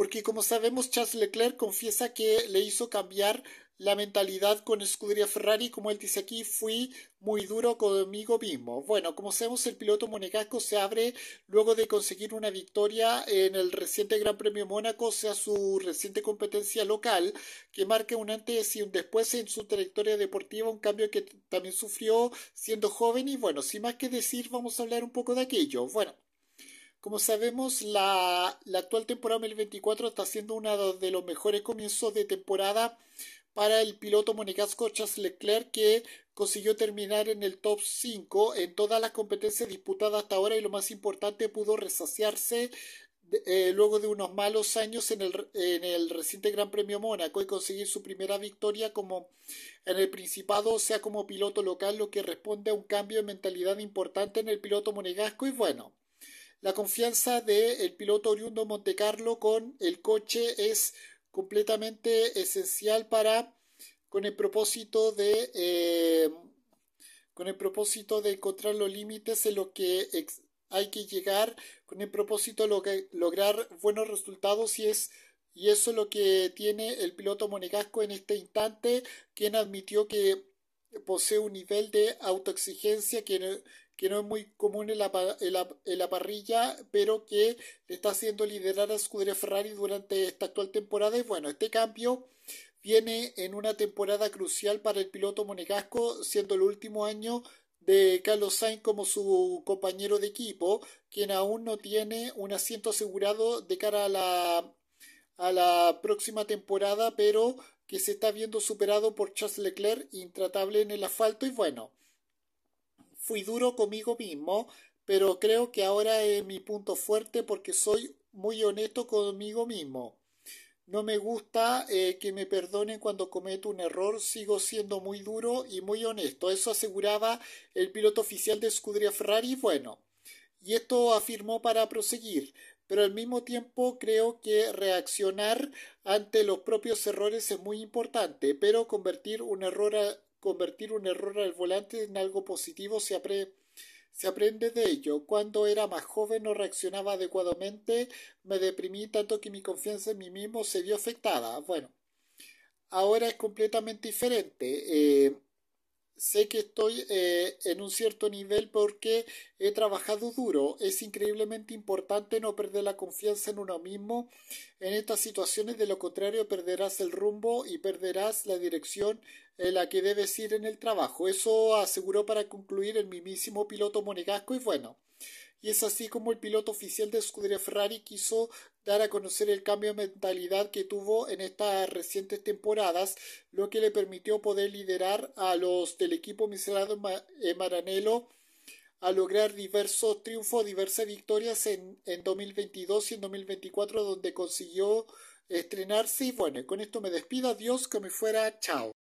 porque como sabemos Charles Leclerc confiesa que le hizo cambiar la mentalidad con Scuderia Ferrari, como él dice aquí, fui muy duro conmigo mismo. Bueno, como sabemos, el piloto monegasco se abre luego de conseguir una victoria en el reciente Gran Premio Mónaco, o sea, su reciente competencia local, que marca un antes y un después en su trayectoria deportiva, un cambio que también sufrió siendo joven. Y bueno, sin más que decir, vamos a hablar un poco de aquello. Bueno. Como sabemos, la, actual temporada 2024 está siendo uno de los mejores comienzos de temporada para el piloto monegasco Charles Leclerc que consiguió terminar en el top 5 en todas las competencias disputadas hasta ahora y lo más importante pudo resaciarse eh, luego de unos malos años en el, en el reciente Gran Premio Mónaco y conseguir su primera victoria como en el Principado, o sea como piloto local, lo que responde a un cambio de mentalidad importante en el piloto monegasco y bueno. La confianza del el piloto oriundo Monte Carlo con el coche es completamente esencial para con el propósito de eh, con el propósito de encontrar los límites en los que hay que llegar con el propósito de lograr buenos resultados y es y eso es lo que tiene el piloto monegasco en este instante quien admitió que posee un nivel de autoexigencia que no, que no es muy común en la, en, la, parrilla, pero que está haciendo liderar a Scuderia Ferrari durante esta actual temporada. Y bueno, este cambio viene en una temporada crucial para el piloto monegasco, siendo el último año de Carlos Sainz como su compañero de equipo, quien aún no tiene un asiento asegurado de cara a la, a la próxima temporada, pero que se está viendo superado por Charles Leclerc, intratable en el asfalto y bueno, fui duro conmigo mismo, pero creo que ahora es mi punto fuerte porque soy muy honesto conmigo mismo. No me gusta eh, que me perdonen cuando cometo un error, sigo siendo muy duro y muy honesto. Eso aseguraba el piloto oficial de Scuderia Ferrari. Bueno, y esto afirmó para proseguir pero al mismo tiempo creo que reaccionar ante los propios errores es muy importante, pero convertir un error, a, convertir un error al volante en algo positivo se aprende de ello. Cuando era más joven no reaccionaba adecuadamente, me deprimí tanto que mi confianza en mí mismo se vio afectada. Bueno, ahora es completamente diferente. Eh, sé que estoy eh, en un cierto nivel porque he trabajado duro. Es increíblemente importante no perder la confianza en uno mismo en estas situaciones, de lo contrario perderás el rumbo y perderás la dirección en la que debes ir en el trabajo. Eso aseguró para concluir el mismísimo piloto monegasco y bueno y es así como el piloto oficial de Scuderia Ferrari quiso dar a conocer el cambio de mentalidad que tuvo en estas recientes temporadas, lo que le permitió poder liderar a los del equipo miserado eh, Maranello a lograr diversos triunfos, diversas victorias en, en 2022 y en 2024 donde consiguió estrenarse y bueno, con esto me despido, adiós, que me fuera, chao.